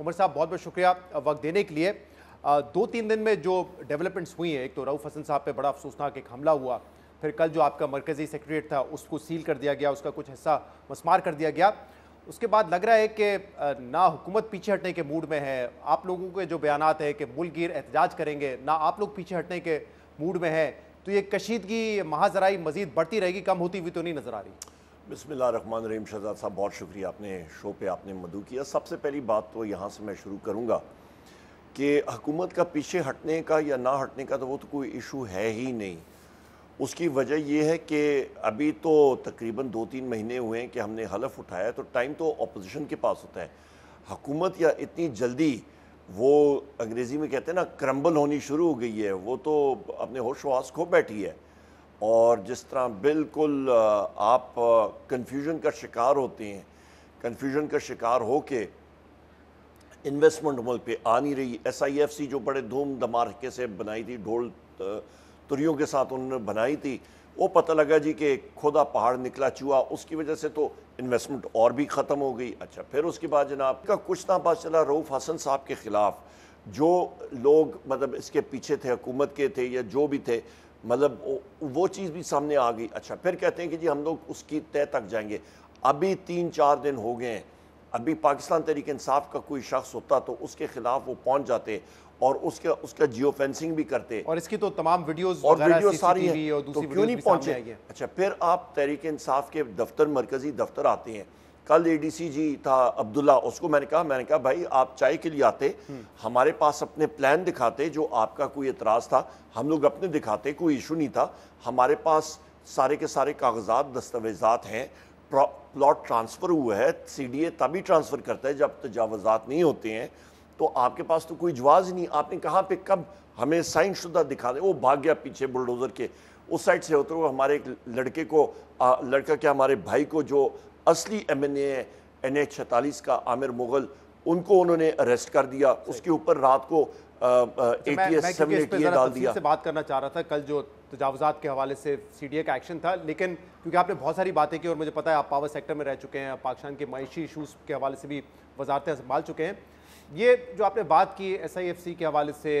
उमर साहब बहुत बहुत शुक्रिया वक्त देने के लिए दो तीन दिन में जो डेवलपमेंट्स हुई हैं एक तो रऊफ़ हसन साहब पे बड़ा अफसोसनाक एक हमला हुआ फिर कल जो आपका मरकज़ी सेक्रेटरीट था उसको सील कर दिया गया उसका कुछ हिस्सा मसमार कर दिया गया उसके बाद लग रहा है कि ना हुकूमत पीछे हटने के मूड में है आप लोगों के जो बयान हैं कि मुलगिर एहतजाज करेंगे ना आप लोग पीछे हटने के मूड में है तो ये कशीदगी महाजराई मजीद बढ़ती रहेगी कम होती हुई तो नहीं नज़र आ रही बिसमिल्ल रन रहीम शहजाद साहब बहुत शुक्रिया आपने शो पे आपने मदू किया सबसे पहली बात तो यहाँ से मैं शुरू करूँगा कि हकूमत का पीछे हटने का या ना हटने का तो वो तो कोई इशू है ही नहीं उसकी वजह यह है कि अभी तो तकरीबन दो तीन महीने हुए हैं कि हमने हलफ उठाया तो टाइम तो अपोजिशन के पास होता है हकूमत या इतनी जल्दी वो अंग्रेज़ी में कहते हैं ना क्रम्बल होनी शुरू हो गई है वो तो अपने होश वास खो बैठी है और जिस तरह बिल्कुल आप कंफ्यूजन का शिकार होते हैं कंफ्यूजन का शिकार हो के इन्वेस्टमेंट मुल्क पे आ नहीं रही एस आई एफ सी जो बड़े धूम धमाके से बनाई थी ढोल तुरियों के साथ उन्होंने बनाई थी वो पता लगा जी कि खुदा पहाड़ निकला चूहा उसकी वजह से तो इन्वेस्टमेंट और भी ख़त्म हो गई अच्छा फिर उसके बाद जनाब का कुछ ना पास चला रऊफ़ हसन साहब के ख़िलाफ़ जो लोग मतलब इसके पीछे थे हुकूमत के थे या जो भी थे मतलब वो चीज़ भी सामने आ गई अच्छा फिर कहते हैं कि जी हम लोग उसकी तय तक जाएंगे अभी तीन चार दिन हो गए हैं अभी पाकिस्तान तरीक इंसाफ का कोई शख्स होता तो उसके खिलाफ वो पहुंच जाते और उसके उसका जियो फेंसिंग भी करते और इसकी तो तमाम वीडियोस और वीडियो सारी है और तो दूसरी तो क्यों नहीं पहुंचे अच्छा फिर आप तहरीक इंसाफ के दफ्तर मरकजी दफ्तर आते हैं कल एडीसी जी था अब्दुल्ला उसको मैंने कहा मैंने कहा भाई आप चाय के लिए आते हमारे पास अपने प्लान दिखाते जो आपका कोई एतराज़ था हम लोग अपने दिखाते कोई इशू नहीं था हमारे पास सारे के सारे कागजात दस्तावेजात हैं प्लॉट ट्रांसफ़र हुआ है ए तभी ट्रांसफ़र करता है जब तजावजात नहीं होते हैं तो आपके पास तो कोई जवाज़ ही नहीं आपने कहाँ पे कब हमें साइन शुदा दिखा दे वो भाग गया पीछे बुलडोज़र के उस साइड से होते हुए हमारे एक लड़के को आ, लड़का क्या हमारे भाई को जो असली एम एन एन एच छतालीस का आमिर मुगल उनको उन्होंने अरेस्ट कर दिया उसके ऊपर रात को अच्छा, डाल दिया से बात करना चाह रहा था कल जो तजावजात के हवाले से सी डी ए का एक्शन था लेकिन क्योंकि आपने बहुत सारी बातें की और मुझे पता है आप पावर सेक्टर में रह चुके हैं पाकिस्तान के मैशी इशूज़ के हवाले से भी वजारतें संभाल चुके हैं ये जो आपने बात की एस आई एफ सी के हवाले से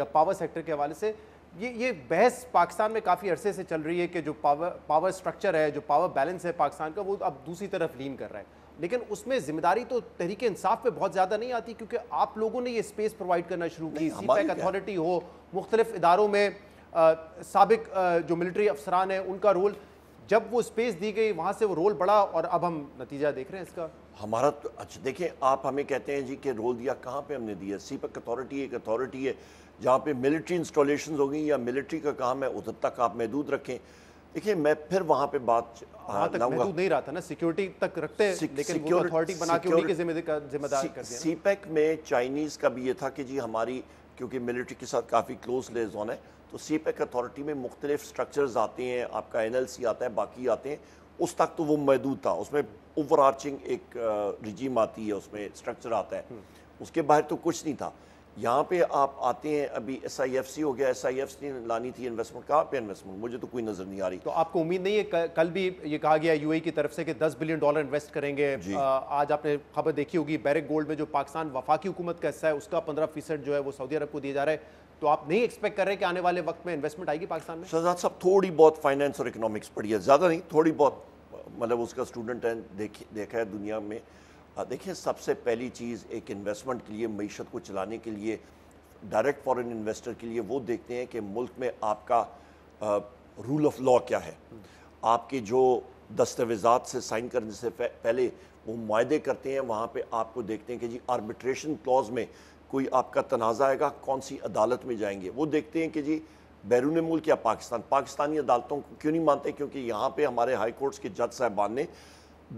या पावर सेक्टर के हवाले से ये ये बहस पाकिस्तान में काफ़ी अरसे से चल रही है कि जो पावर पावर स्ट्रक्चर है जो पावर बैलेंस है पाकिस्तान का वो अब दूसरी तरफ लीन कर रहा है लेकिन उसमें जिम्मेदारी तो तहरीक इंसाफ पे बहुत ज़्यादा नहीं आती क्योंकि आप लोगों ने ये स्पेस प्रोवाइड करना शुरू की सी पैक अथॉरिटी हो मुख्तलिफ इदारों में सबक जो मिलिट्री अफसरान हैं उनका रोल जब वो स्पेस दी गई वहाँ से वो रोल बढ़ा और अब हम नतीजा देख रहे हैं इसका हमारा तो अच्छा देखें आप हमें कहते हैं जी कि रोल दिया कहाँ पे हमने दिया सीपक अथॉरिटी एक अथॉरिटी है जहाँ पे मिलिट्री इंस्टॉलेशन हो गई या मिलिट्री का काम है उधर तक आप महदूद रखें देखिए मैं फिर वहाँ पे बात नहीं रहा था ना सिक्योरिटी तक रखते हैं सिक, अथॉरिटी बना के उन्हीं जिम्मेदार e में चाइनीज़ का भी ये था कि जी हमारी क्योंकि मिलिट्री के साथ काफ़ी क्लोज लेजोन है तो सी पैक अथॉरिटी में मुख्तलिफ स्ट्रक्चर्स आते हैं आपका एन एल सी आता है बाकी आते हैं उस तक तो वो महदूद था उसमें ओवर आर्चिंग एक रिजीम आती है उसमें स्ट्रक्चर आता है हम्म। उसके बाहर तो कुछ नहीं था यहाँ पे आप आते हैं अभी एस आई एफ सी हो गया एस आई एफ सी लानी थी इन्वेस्टमेंट कहाँ पे इन्वेस्टमेंट मुझे तो कोई नजर नहीं आ रही तो आपको उम्मीद नहीं है कल भी ये कहा गया यूएई e की तरफ से कि 10 बिलियन डॉलर इन्वेस्ट करेंगे आ, आज आपने खबर देखी होगी बैरिक गोल्ड में जो पाकिस्तान वफाकी हुकूमत का हिस्सा है उसका पंद्रह फीसद जो है वो सऊदी अरब को दिया जा रहा है तो आप नहीं एक्सपेक्ट कर रहे कि आने वाले वक्त में इन्वेस्टमेंट आएगी पाकिस्तान में शहजाद साहब थोड़ी बहुत फाइनेंस और इकोनॉमिक्स पढ़ी है ज़्यादा नहीं थोड़ी बहुत मतलब उसका स्टूडेंट है देख देखा है दुनिया में देखिए सबसे पहली चीज़ एक इन्वेस्टमेंट के लिए मीशत को चलाने के लिए डायरेक्ट फॉरन इन्वेस्टर के लिए वो देखते हैं कि मुल्क में आपका रूल ऑफ लॉ क्या है आपके जो दस्तावेजात से साइन करने से पहले वो माहे करते हैं वहाँ पर आपको देखते हैं कि जी आर्बिट्रेशन क्लॉज में कोई आपका तनाज़ा आएगा कौन सी अदालत में जाएंगे वो देखते हैं कि जी बैरून मुल्क या पाकिस्तान पाकिस्तानी अदालतों को क्यों नहीं मानते क्योंकि यहाँ पे हमारे हाई कोर्ट्स के जज साहबान ने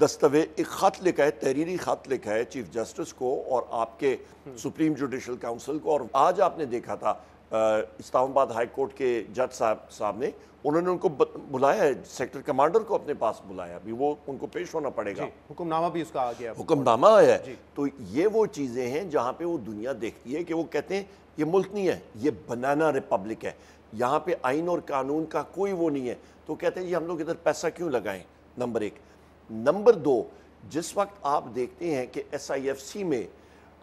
दस्तावेज एक ख़त लिखा है तहरीरी ख़त लिखा है चीफ जस्टिस को और आपके सुप्रीम जुडिशल काउंसिल को और आज आपने देखा था इस्लामाबाद हाई कोर्ट के जज साहब सामने उन्होंने उनको बुलाया है सेक्टर कमांडर को अपने पास बुलाया अभी वो उनको पेश होना पड़ेगा हुक्मनामा भी उसका आ गया हुक्मनामा आया है तो ये वो चीज़ें हैं जहाँ पे वो दुनिया देखती है कि वो कहते हैं ये मुल्क नहीं है ये बनाना रिपब्लिक है यहाँ पे आइन और कानून का कोई वो नहीं है तो कहते हैं जी हम लोग इधर पैसा क्यों लगाएं नंबर एक नंबर दो जिस वक्त आप देखते हैं कि एस में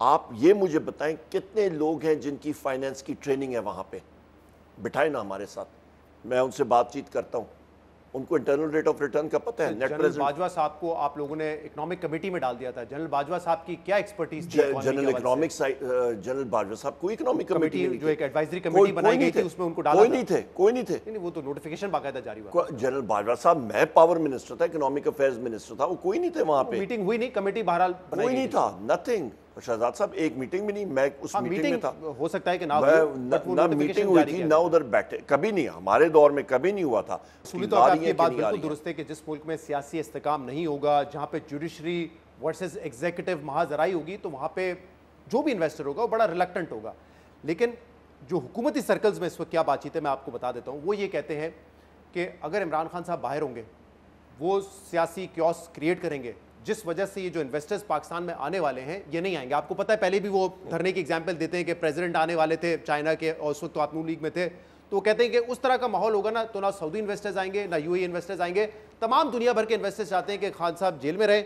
आप ये मुझे बताएं कितने लोग हैं जिनकी फाइनेंस की ट्रेनिंग है वहाँ पे बिठाए ना हमारे साथ मैं उनसे बातचीत करता हूँ उनको इंटरनल रेट ऑफ रिटर्न का पता है नेट प्रेजेंट बाजवा साहब को आप लोगों ने इकोनॉमिक कमेटी में डाल दिया था जनरल बाजवा साहब की क्या एक्सपर्टीज थी जनरल इकोनॉमिक जनरल बाजवा साहब को इकोनॉमिक कमेटी जो एक एडवाइजरी कमेटी बनाई गई थी उसमें उनको डाला कोई नहीं थे कोई नहीं थे नहीं वो तो नोटिफिकेशन बाकायदा जारी हुआ जनरल बाजवा साहब मैं पावर मिनिस्टर था इकोनॉमिक अफेयर्स मिनिस्टर था वो कोई नहीं थे वहां पे मीटिंग हुई नहीं कमेटी बहरहाल कोई नहीं था नथिंग शहजाद अच्छा, साहब एक मीटिंग भी नहीं मैं उस हाँ, मीटिंग, मीटिंग में था हो सकता है कि ना ना, ना मीटिंग हुई थी ना उधर बैठे कभी नहीं हमारे दौर में कभी नहीं हुआ था तो तो दुरुस्त है कि जिस मुल्क में सियासी इस्तेकाम नहीं होगा जहाँ पे जुडिशरी वर्सेज एग्जीक्यूटिव महाजराई होगी तो वहाँ पे जो भी इन्वेस्टर होगा वो बड़ा रिलेक्टेंट होगा लेकिन जो हुकूमती सर्कल्स में इस वक्त क्या बातचीत है मैं आपको बता देता हूँ वो ये कहते हैं कि अगर इमरान खान साहब बाहर होंगे वो सियासी क्योस क्रिएट करेंगे जिस वजह से ये जो इन्वेस्टर्स पाकिस्तान में आने वाले हैं ये नहीं आएंगे आपको पता है पहले भी वो धरने की एग्जाम्पल देते हैं कि प्रेजिडेंट आने वाले थे चाइना के और उस वक्त तो आप लीग में थे तो कहते हैं कि उस तरह का माहौल होगा ना तो ना सऊदी इन्वेस्टर्स आएंगे ना यू इन्वेस्टर्स e आएंगे तमाम दुनिया भर के इन्वेस्टर्स चाहते हैं कि खान साहब जेल में रहे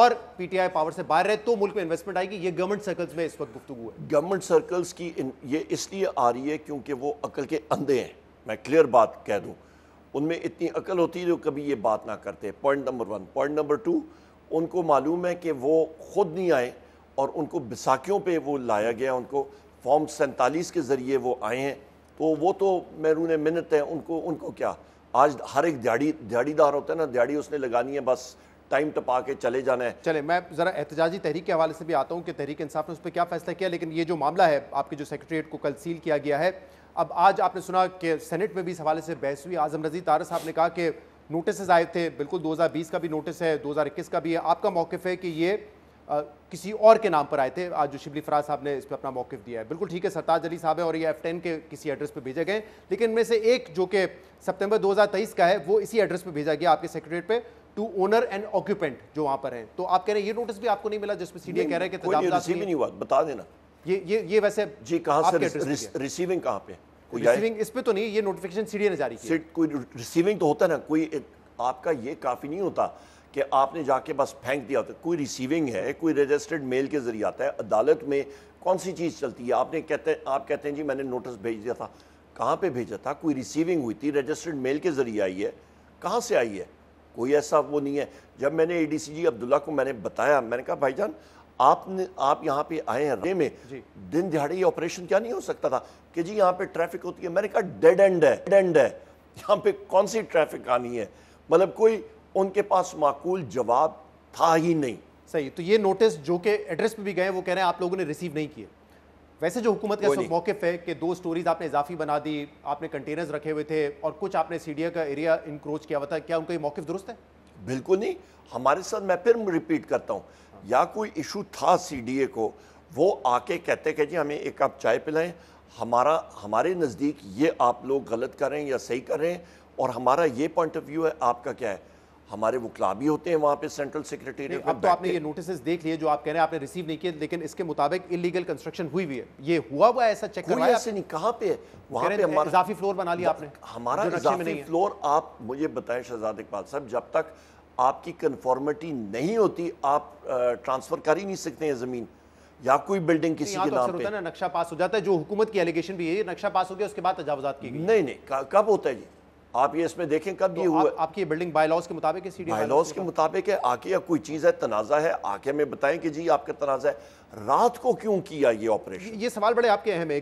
और पीटीआई पावर से बाहर रहे तो मुल्क में इन्वेस्टमेंट आएगी ये गवर्नमेंट सर्कल्स में इस वक्त गुफ्तु है गवर्नमेंट सर्कल्स की इन, ये इसलिए आ रही है क्योंकि वो अकल के अंधे हैं मैं क्लियर बात कह दूं उनमें इतनी अकल होती है जो कभी ये बात ना करते point number one point number two उनको मालूम है कि वो ख़ुद नहीं आए और उनको बिसाखियों पे वो लाया गया उनको फॉर्म सैंतालीस के ज़रिए वो आए हैं तो वो तो मैरून मिनत है उनको उनको क्या आज हर एक दिहाड़ी दिहाड़ीदार होता है ना दिहाड़ी उसने लगानी है बस टाइम टपा के चले जाना है चले मैं ज़रा एहतजाजी तहरीक के हवाले से भी आता हूँ कि तहरीक इंसाफ ने उस पर क्या फैसला किया लेकिन ये जो मामला है आपके जो सेक्रेटरीट को कल सील किया गया है अब आज आपने सुना कि सेनेट में भी इस हवाले से बहस हुई आजम रजी तारा साहब ने कहा कि नोटिस आए थे बिल्कुल 2020 का भी नोटिस है 2021 का भी है आपका मौकफ है कि ये आ, किसी और के नाम पर आए थे आज जो शिबली फराज साहब ने इस पर अपना मौकफ दिया है बिल्कुल ठीक है सरताज अली साहब है और ये एफ टेन के किसी एड्रेस पर भेजे गए लेकिन इनमें से एक जो कि सितंबर 2023 का है वो इसी एड्रेस पर भेजा गया आपके सेक्रेटरी पे टू ओनर एंड ऑक्यूपेंट जो वहाँ पर है तो आप कह रहे हैं ये नोटिस भी आपको नहीं मिला जिसमें सीडीए कह रहे हैं कि नहीं हुआ बता देना ये ये ये वैसे जी कहाँ से रिसीविंग कहाँ पे कोई रिसीविंग इस पे तो नहीं ये नोटिफिकेशन सीडीए ने जारी कोई रिसीविंग तो होता ना कोई आपका ये काफ़ी नहीं होता कि आपने जाके बस फेंक दिया होता कोई रिसीविंग है कोई रजिस्टर्ड मेल के जरिए आता है अदालत में कौन सी चीज़ चलती है आपने कहते हैं आप कहते हैं जी मैंने नोटिस भेज दिया था कहाँ पे भेजा था कोई रिसीविंग हुई थी रजिस्टर्ड मेल के ज़रिए आई है कहाँ से आई है कोई ऐसा वो नहीं है जब मैंने ए डी सी जी अब्दुल्ला को मैंने बताया मैंने कहा भाईजान आपने आप यहाँ पे आए हैं रे में दिन दिहाड़ी ये ऑपरेशन क्या नहीं हो सकता था कि जी यहाँ पे ट्रैफिक होती है मैंने कहा डेड एंड है डेड एंड है यहाँ पे कौन सी ट्रैफिक आनी है मतलब कोई उनके पास माकूल जवाब था ही नहीं सही तो ये नोटिस जो कि एड्रेस पे भी गए वो कह रहे हैं आप लोगों ने रिसीव नहीं किए वैसे जो हुकूमत का मौकफ है कि दो स्टोरीज आपने इजाफी बना दी आपने कंटेनर्स रखे हुए थे और कुछ आपने सी का एरिया इंक्रोच किया हुआ था क्या उनका ये मौकफ दुरुस्त है बिल्कुल नहीं हमारे साथ मैं फिर रिपीट करता हूँ या कोई इशू था सीडीए को वो आके कहते कि जी हमें एक कप चाय पिलाएं हमारा हमारे नज़दीक ये आप लोग गलत करें या सही करें और हमारा ये पॉइंट ऑफ व्यू है आपका क्या है हमारे वकला भी होते हैं वहाँ पे सेंट्रल सेक्रेटरी अब तो आपने ये नोटिस देख लिए जो आप कह रहे हैं आपने रिसीव नहीं किए लेकिन इसके मुताबिक इलीगल कंस्ट्रक्शन हुई हुई है ये हुआ हुआ ऐसा चेक करवाया ऐसे नहीं कहाँ पे वहाँ पे हमारा इजाफी फ्लोर बना लिया आपने हमारा इजाफी फ्लोर आप मुझे बताएं शहजाद इकबाल साहब जब तक आपकी कन्फॉर्मिटी नहीं होती आप ट्रांसफ़र कर ही नहीं सकते हैं ज़मीन या कोई बिल्डिंग किसी के तो नाम पे ना नक्शा पास हो जाता है जो हुकूमत की एलिगेशन भी है नक्शा पास हो गया उसके बाद तजावजात की गई नहीं नहीं कब होता है जी आप ये इसमें देखें कब तो ये हुआ आपकी बिल्डिंग बायलॉज के मुताबिक है बायलॉज के मुताबिक है आके या कोई चीज़ है तनाज़ा है आके हमें बताएं कि जी आपका तनाज़ा है रात को क्यों किया ये ऑपरेशन ये सवाल बड़े आपके अहम है